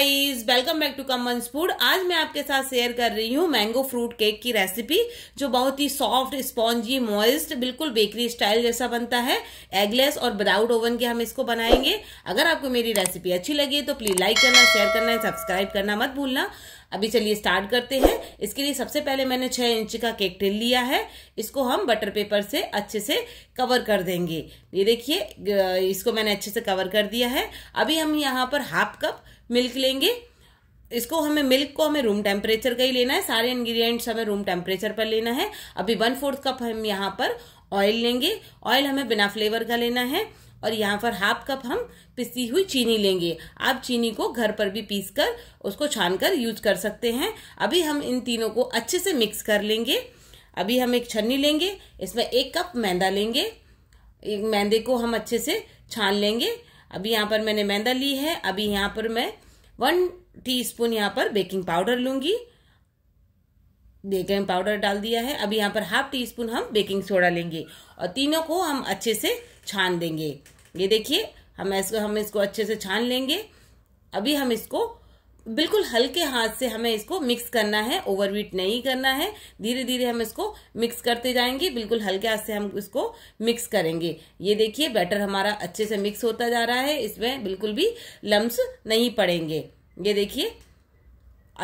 guys welcome back to कमंस food आज मैं आपके साथ शेयर कर रही हूँ मैंगो फ्रूट केक की रेसिपी जो बहुत ही सॉफ्ट स्पॉन्जी मॉइस्ट बिल्कुल बेकरी स्टाइल जैसा बनता है एगलेस और विदाउट ओवन के हम इसको बनाएंगे अगर आपको मेरी रेसिपी अच्छी लगी तो प्लीज लाइक करना शेयर करना सब्सक्राइब करना मत भूलना अभी चलिए स्टार्ट करते हैं इसके लिए सबसे पहले मैंने छः इंच का केक टिल लिया है इसको हम बटर पेपर से अच्छे से कवर कर देंगे ये देखिए इसको मैंने अच्छे से कवर कर दिया है अभी हम यहाँ पर हाफ कप मिल्क लेंगे इसको हमें मिल्क को हमें रूम टेम्परेचर का ही लेना है सारे इंग्रेडिएंट्स हमें रूम टेम्परेचर पर लेना है अभी वन फोर्थ कप हम यहाँ पर ऑयल लेंगे ऑयल हमें बिना फ्लेवर का लेना है और यहाँ पर हाफ कप हम पिसी हुई चीनी लेंगे आप चीनी को घर पर भी पीस कर उसको छान कर यूज कर सकते हैं अभी हम इन तीनों को अच्छे से मिक्स कर लेंगे अभी हम एक छन्नी लेंगे इसमें एक कप मैदा लेंगे एक मैदे को हम अच्छे से छान लेंगे अभी यहाँ पर मैंने मैदा ली है अभी यहाँ पर मैं वन स्पून यहाँ पर बेकिंग पाउडर लूँगी बेकिंग पाउडर डाल दिया है अभी यहाँ पर हाफ टी स्पून हम बेकिंग सोडा लेंगे और तीनों को हम अच्छे से छान देंगे ये देखिए हम इसको हम इसको अच्छे से छान लेंगे अभी हम इसको बिल्कुल हल्के हाथ से हमें इसको मिक्स करना है ओवरवीट नहीं करना है धीरे धीरे हम इसको मिक्स करते जाएंगे बिल्कुल हल्के हाथ से हम इसको मिक्स करेंगे ये देखिए बैटर हमारा अच्छे से मिक्स होता जा रहा है इसमें बिल्कुल भी लम्स नहीं पड़ेंगे ये देखिए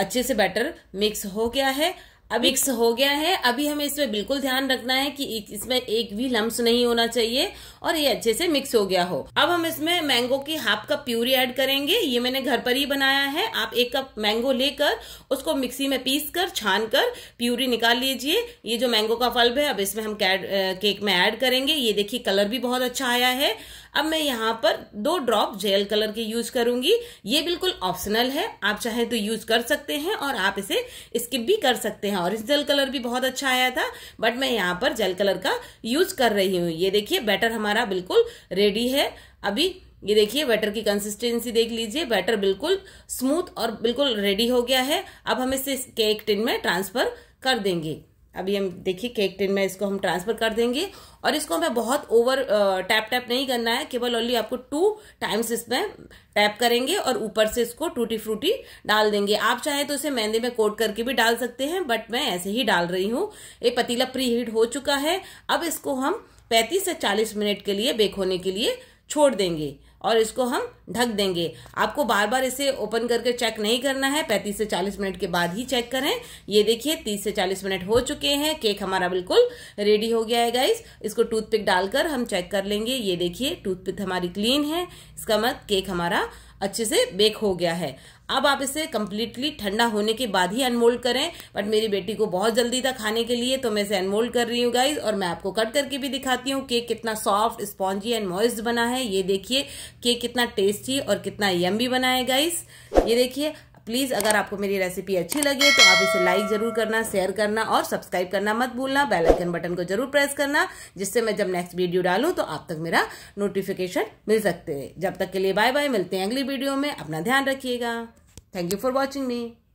अच्छे से बैटर मिक्स हो गया है अब मिक्स हो गया है अभी हमें इसमें बिल्कुल ध्यान रखना है कि इसमें एक भी लम्स नहीं होना चाहिए और ये अच्छे से मिक्स हो गया हो अब हम इसमें मैंगो की हाफ कप प्यूरी ऐड करेंगे ये मैंने घर पर ही बनाया है आप एक कप मैंगो लेकर उसको मिक्सी में पीस कर छान कर प्यूरी निकाल लीजिए ये जो मैंगो का फल्ब है अब इसमें हम केक में ऐड करेंगे ये देखिए कलर भी बहुत अच्छा आया है अब मैं यहाँ पर दो ड्रॉप जेल कलर के यूज करूंगी ये बिल्कुल ऑप्शनल है आप चाहे तो यूज कर सकते हैं और आप इसे स्किप भी कर सकते हैं इस जेल कलर भी बहुत अच्छा आया था बट मैं यहाँ पर जेल कलर का यूज कर रही हूँ ये देखिए बैटर हमारा बिल्कुल रेडी है अभी ये देखिए बैटर की कंसिस्टेंसी देख लीजिए बैटर बिल्कुल स्मूथ और बिल्कुल रेडी हो गया है अब हम इसे केक टिन में ट्रांसफर कर देंगे अभी हम देखिए केक टिन में इसको हम ट्रांसफ़र कर देंगे और इसको हमें बहुत ओवर टैप टैप नहीं करना है केवल ओनली आपको टू टाइम्स इसमें टैप करेंगे और ऊपर से इसको टूटी फ्रूटी डाल देंगे आप चाहे तो इसे मैंदे में कोट करके भी डाल सकते हैं बट मैं ऐसे ही डाल रही हूँ ये पतीला प्री हीट हो चुका है अब इसको हम पैंतीस से चालीस मिनट के लिए बेक होने के लिए छोड़ देंगे और इसको हम ढक देंगे आपको बार बार इसे ओपन करके चेक नहीं करना है पैंतीस से चालीस मिनट के बाद ही चेक करें ये देखिए तीस से चालीस मिनट हो चुके हैं केक हमारा बिल्कुल रेडी हो गया है गाइस इसको टूथपिक डालकर हम चेक कर लेंगे ये देखिए टूथपिक हमारी क्लीन है इसका मत मतलब केक हमारा अच्छे से बेक हो गया है अब आप इसे कम्प्लीटली ठंडा होने के बाद ही अनमोल्ड करें बट मेरी बेटी को बहुत जल्दी था खाने के लिए तो मैं इसे अनमोल्ड कर रही हूँ गाइज और मैं आपको कट करके भी दिखाती हूँ केक कितना सॉफ्ट स्पॉन्जी एंड मॉइस्ट बना है ये देखिए केक कितना टेस्टी और कितना यम भी बना है गाइज ये देखिए प्लीज़ अगर आपको मेरी रेसिपी अच्छी लगे तो आप इसे लाइक ज़रूर करना शेयर करना और सब्सक्राइब करना मत भूलना बेल आइकन बटन को जरूर प्रेस करना जिससे मैं जब नेक्स्ट वीडियो डालूँ तो आप तक मेरा नोटिफिकेशन मिल सकते हैं जब तक के लिए बाय बाय मिलते हैं अगली वीडियो में अपना ध्यान रखिएगा thank you for watching me